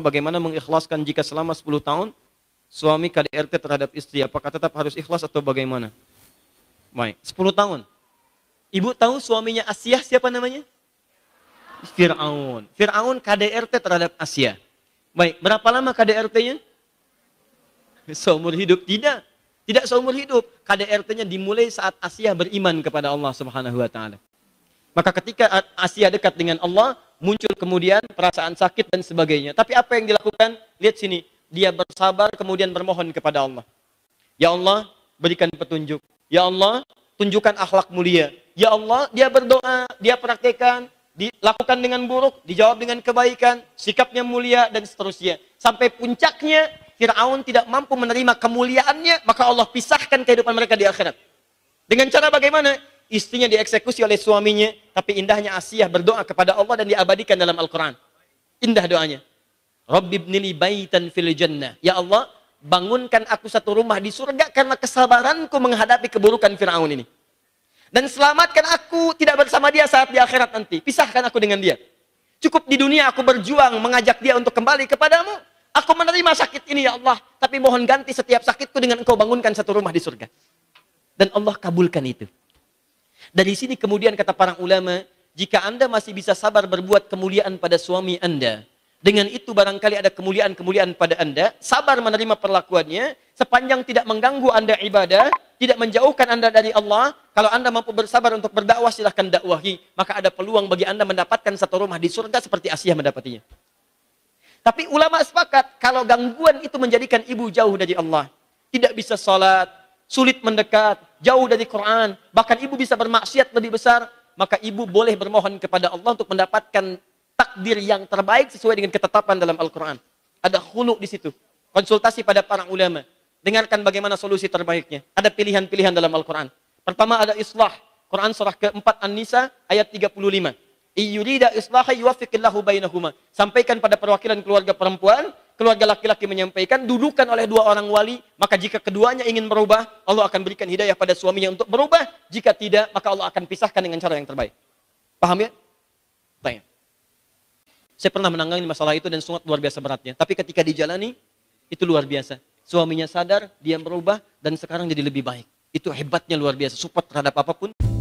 Allah bagaimana mengikhlaskan jika selama 10 tahun suami KDRT terhadap istri apakah tetap harus ikhlas atau bagaimana? Baik, 10 tahun. Ibu tahu suaminya Asia siapa namanya? Fir'aun. Fir'aun KDRT terhadap Asia. Baik, berapa lama KDRT-nya? Seumur hidup. Tidak. Tidak seumur hidup. KDRT-nya dimulai saat Asia beriman kepada Allah Subhanahu wa taala. Maka ketika Asia dekat dengan Allah, muncul kemudian perasaan sakit dan sebagainya. Tapi apa yang dilakukan? Lihat sini, dia bersabar kemudian bermohon kepada Allah. Ya Allah, berikan petunjuk. Ya Allah, tunjukkan akhlak mulia. Ya Allah, dia berdoa, dia praktekkan, dilakukan dengan buruk, dijawab dengan kebaikan, sikapnya mulia dan seterusnya. Sampai puncaknya Firaun tidak mampu menerima kemuliaannya, maka Allah pisahkan kehidupan mereka di akhirat. Dengan cara bagaimana? istrinya dieksekusi oleh suaminya, tapi indahnya Asiyah berdoa kepada Allah dan diabadikan dalam Al-Quran. Indah doanya. Rabbi ibnili baitan fil jannah. Ya Allah, bangunkan aku satu rumah di surga karena kesabaranku menghadapi keburukan Fir'aun ini. Dan selamatkan aku tidak bersama dia saat di akhirat nanti. Pisahkan aku dengan dia. Cukup di dunia aku berjuang mengajak dia untuk kembali kepadamu. Aku menerima sakit ini ya Allah. Tapi mohon ganti setiap sakitku dengan engkau bangunkan satu rumah di surga. Dan Allah kabulkan itu. Dari sini kemudian kata para ulama, jika Anda masih bisa sabar berbuat kemuliaan pada suami Anda, dengan itu barangkali ada kemuliaan-kemuliaan pada Anda, sabar menerima perlakuannya, sepanjang tidak mengganggu Anda ibadah, tidak menjauhkan Anda dari Allah, kalau Anda mampu bersabar untuk berdakwah silahkan dakwahi, maka ada peluang bagi Anda mendapatkan satu rumah di surga seperti Asia mendapatinya. Tapi ulama sepakat kalau gangguan itu menjadikan ibu jauh dari Allah, tidak bisa sholat, sulit mendekat, jauh dari Quran, bahkan ibu bisa bermaksiat lebih besar, maka ibu boleh bermohon kepada Allah untuk mendapatkan takdir yang terbaik sesuai dengan ketetapan dalam Al-Quran. Ada hulu di situ. Konsultasi pada para ulama. Dengarkan bagaimana solusi terbaiknya. Ada pilihan-pilihan dalam Al-Quran. Pertama ada islah. Quran surah keempat An-Nisa ayat 35. Iyurida islaha yuafiqillahu bainahuma. Sampaikan pada perwakilan keluarga perempuan, keluarga laki-laki menyampaikan, dudukan oleh dua orang wali, maka jika keduanya ingin merubah, Allah akan berikan hidayah pada suaminya untuk berubah. Jika tidak, maka Allah akan pisahkan dengan cara yang terbaik. Paham ya? Baik. Saya pernah menangani masalah itu dan sangat luar biasa beratnya. Tapi ketika dijalani, itu luar biasa. Suaminya sadar, dia merubah, dan sekarang jadi lebih baik. Itu hebatnya luar biasa. Support terhadap apapun.